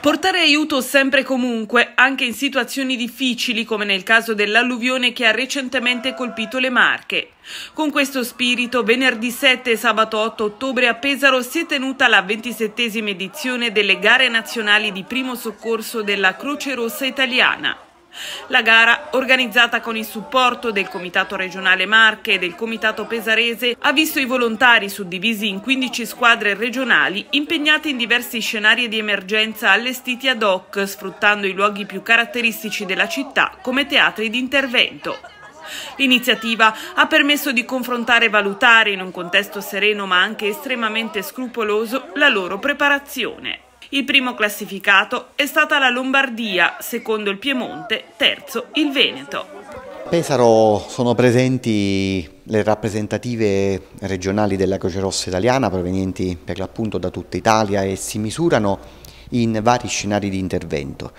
Portare aiuto sempre e comunque, anche in situazioni difficili come nel caso dell'alluvione che ha recentemente colpito le Marche. Con questo spirito, venerdì 7 e sabato 8 ottobre a Pesaro si è tenuta la 27esima edizione delle gare nazionali di primo soccorso della Croce Rossa Italiana. La gara, organizzata con il supporto del Comitato regionale Marche e del Comitato Pesarese, ha visto i volontari suddivisi in 15 squadre regionali impegnate in diversi scenari di emergenza allestiti ad hoc, sfruttando i luoghi più caratteristici della città come teatri di intervento. L'iniziativa ha permesso di confrontare e valutare in un contesto sereno ma anche estremamente scrupoloso la loro preparazione. Il primo classificato è stata la Lombardia, secondo il Piemonte, terzo il Veneto. Pesaro sono presenti le rappresentative regionali della Croce Rossa italiana provenienti per l'appunto da tutta Italia e si misurano in vari scenari di intervento.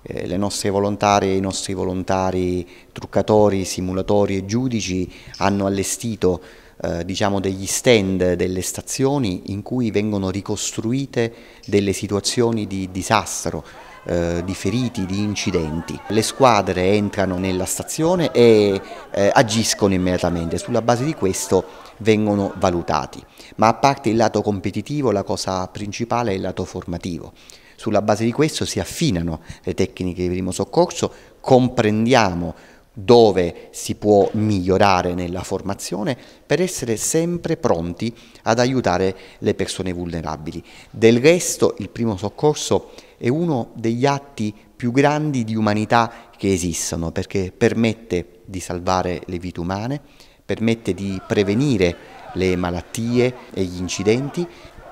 Eh, le nostre volontarie, i nostri volontari, truccatori, simulatori e giudici hanno allestito eh, diciamo degli stand delle stazioni in cui vengono ricostruite delle situazioni di disastro, eh, di feriti, di incidenti. Le squadre entrano nella stazione e eh, agiscono immediatamente, sulla base di questo vengono valutati. Ma a parte il lato competitivo, la cosa principale è il lato formativo. Sulla base di questo si affinano le tecniche di primo soccorso, comprendiamo dove si può migliorare nella formazione per essere sempre pronti ad aiutare le persone vulnerabili. Del resto il primo soccorso è uno degli atti più grandi di umanità che esistono perché permette di salvare le vite umane, permette di prevenire le malattie e gli incidenti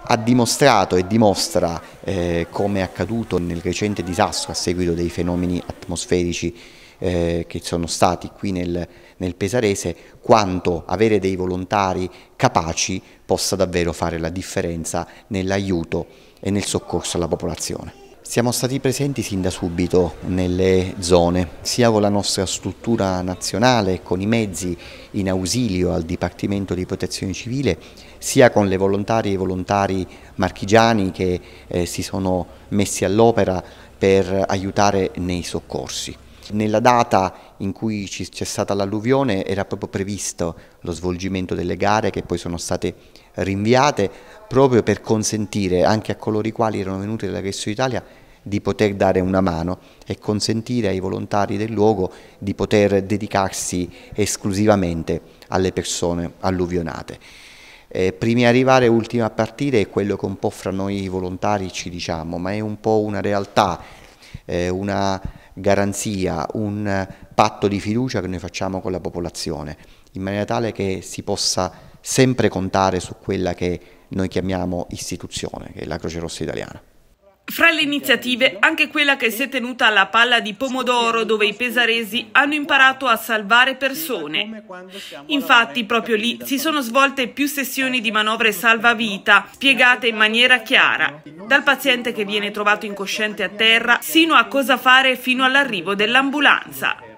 ha dimostrato e dimostra, eh, come è accaduto nel recente disastro a seguito dei fenomeni atmosferici eh, che sono stati qui nel, nel Pesarese, quanto avere dei volontari capaci possa davvero fare la differenza nell'aiuto e nel soccorso alla popolazione. Siamo stati presenti sin da subito nelle zone, sia con la nostra struttura nazionale, con i mezzi in ausilio al Dipartimento di Protezione Civile, sia con le volontarie e i volontari marchigiani che eh, si sono messi all'opera per aiutare nei soccorsi. Nella data in cui c'è stata l'alluvione era proprio previsto lo svolgimento delle gare che poi sono state rinviate proprio per consentire anche a coloro i quali erano venuti dalla Gresso Italia di poter dare una mano e consentire ai volontari del luogo di poter dedicarsi esclusivamente alle persone alluvionate. Eh, primi a arrivare, ultimi a partire è quello che un po' fra noi volontari ci diciamo, ma è un po' una realtà, eh, una garanzia, un patto di fiducia che noi facciamo con la popolazione, in maniera tale che si possa sempre contare su quella che noi chiamiamo istituzione, che è la Croce Rossa Italiana. Fra le iniziative anche quella che si è tenuta alla palla di Pomodoro dove i pesaresi hanno imparato a salvare persone. Infatti proprio lì si sono svolte più sessioni di manovre salvavita spiegate in maniera chiara, dal paziente che viene trovato incosciente a terra sino a cosa fare fino all'arrivo dell'ambulanza.